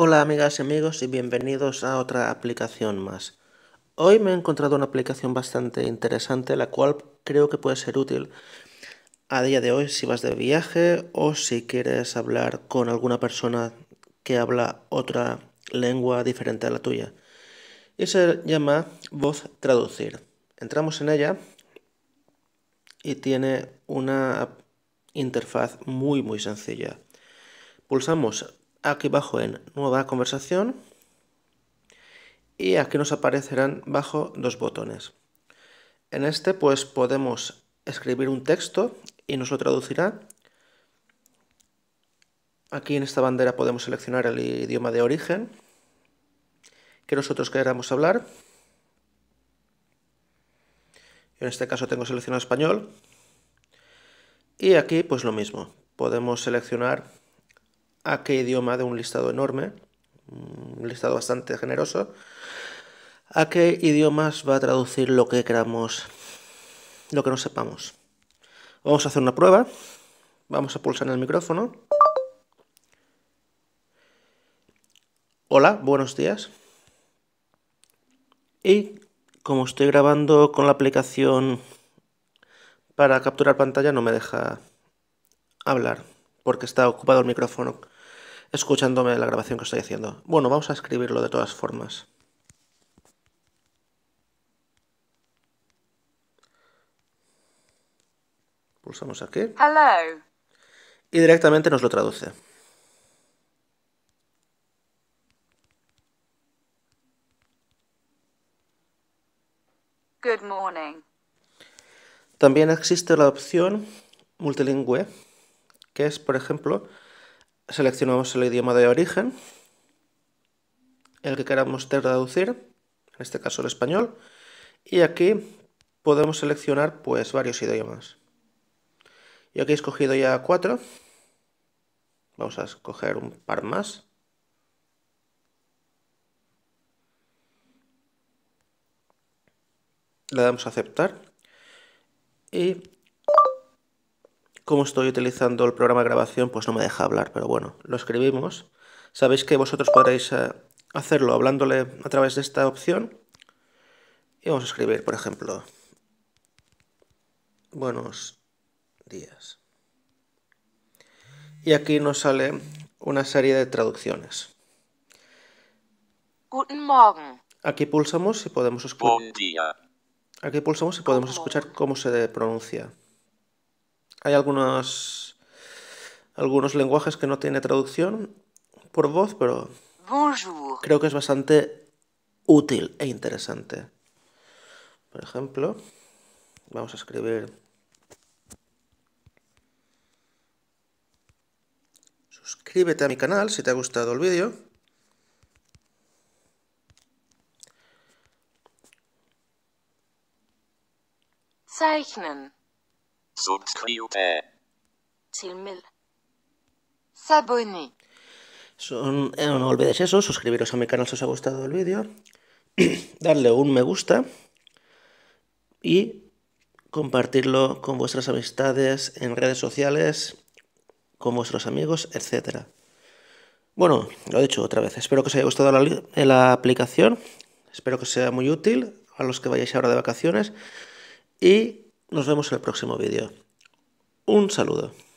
Hola amigas y amigos y bienvenidos a otra aplicación más. Hoy me he encontrado una aplicación bastante interesante, la cual creo que puede ser útil a día de hoy si vas de viaje o si quieres hablar con alguna persona que habla otra lengua diferente a la tuya. Y se llama Voz Traducir. Entramos en ella y tiene una interfaz muy muy sencilla. Pulsamos aquí bajo en nueva conversación y aquí nos aparecerán bajo dos botones. En este pues podemos escribir un texto y nos lo traducirá. Aquí en esta bandera podemos seleccionar el idioma de origen que nosotros queramos hablar. en este caso tengo seleccionado español. Y aquí pues lo mismo, podemos seleccionar a qué idioma de un listado enorme, un listado bastante generoso, a qué idiomas va a traducir lo que queramos, lo que no sepamos. Vamos a hacer una prueba, vamos a pulsar en el micrófono. Hola, buenos días. Y como estoy grabando con la aplicación para capturar pantalla, no me deja hablar porque está ocupado el micrófono escuchándome la grabación que estoy haciendo. Bueno, vamos a escribirlo de todas formas. Pulsamos aquí. Hello. Y directamente nos lo traduce. Good morning. También existe la opción multilingüe que es, por ejemplo, seleccionamos el idioma de origen, el que queramos traducir, en este caso el español, y aquí podemos seleccionar pues varios idiomas. Y aquí he escogido ya cuatro. Vamos a escoger un par más. Le damos a aceptar. Y como estoy utilizando el programa de grabación, pues no me deja hablar, pero bueno, lo escribimos. Sabéis que vosotros podréis eh, hacerlo hablándole a través de esta opción. Y vamos a escribir, por ejemplo, buenos días. Y aquí nos sale una serie de traducciones. Aquí pulsamos y podemos escuchar. Aquí pulsamos y podemos escuchar cómo se pronuncia. Hay algunos, algunos lenguajes que no tiene traducción por voz, pero creo que es bastante útil e interesante. Por ejemplo, vamos a escribir suscríbete a mi canal si te ha gustado el vídeo. Zeichnen. Eh, no olvides eso, suscribiros a mi canal si os ha gustado el vídeo, darle un me gusta y compartirlo con vuestras amistades en redes sociales, con vuestros amigos, etc. Bueno, lo he dicho otra vez, espero que os haya gustado la, eh, la aplicación, espero que sea muy útil a los que vayáis ahora de vacaciones y nos vemos en el próximo vídeo. Un saludo.